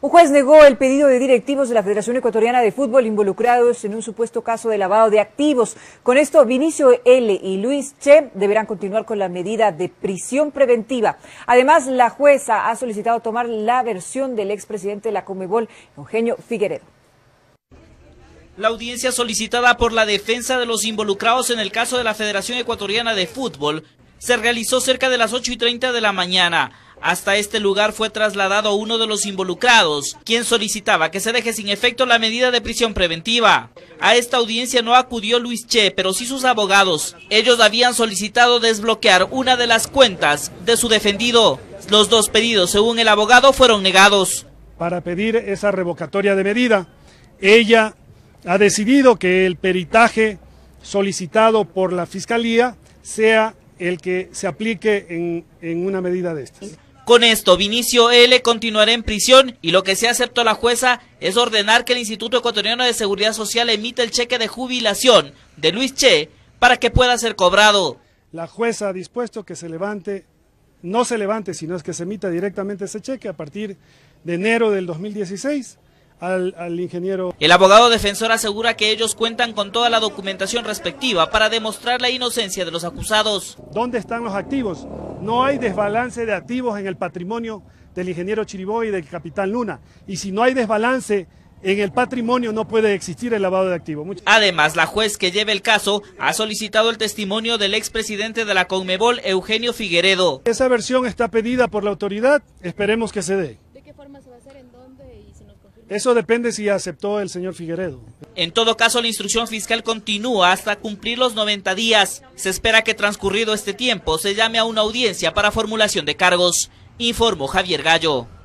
Un juez negó el pedido de directivos de la Federación Ecuatoriana de Fútbol involucrados en un supuesto caso de lavado de activos. Con esto, Vinicio L. y Luis Che deberán continuar con la medida de prisión preventiva. Además, la jueza ha solicitado tomar la versión del expresidente de la Comebol, Eugenio Figueredo. La audiencia solicitada por la defensa de los involucrados en el caso de la Federación Ecuatoriana de Fútbol se realizó cerca de las 8 y 30 de la mañana. Hasta este lugar fue trasladado uno de los involucrados, quien solicitaba que se deje sin efecto la medida de prisión preventiva. A esta audiencia no acudió Luis Che, pero sí sus abogados. Ellos habían solicitado desbloquear una de las cuentas de su defendido. Los dos pedidos, según el abogado, fueron negados. Para pedir esa revocatoria de medida, ella ha decidido que el peritaje solicitado por la Fiscalía sea el que se aplique en, una medida de estas. Con esto, Vinicio L. continuará en prisión y lo que se aceptó la jueza es ordenar que el Instituto Ecuatoriano de Seguridad Social emita el cheque de jubilación de Luis Che para que pueda ser cobrado. La jueza ha dispuesto que se levante, no se levante, sino que se emita directamente ese cheque a partir de enero del 2016. al, ingeniero. El abogado defensor asegura que ellos cuentan con toda la documentación respectiva para demostrar la inocencia de los acusados. ¿Dónde están los activos? No hay desbalance de activos en el patrimonio del ingeniero Chiriboy y del capitán Luna. Y si no hay desbalance en el patrimonio no puede existir el lavado de activos. Además, la juez que lleve el caso ha solicitado el testimonio del expresidente de la Conmebol, Eugenio Figueredo. Esa versión está pedida por la autoridad, esperemos que se dé. Eso depende si aceptó el señor Figueredo. En todo caso, la instrucción fiscal continúa hasta cumplir los 90 días. Se espera que transcurrido este tiempo se llame a una audiencia para formulación de cargos. Informó Javier Gallo.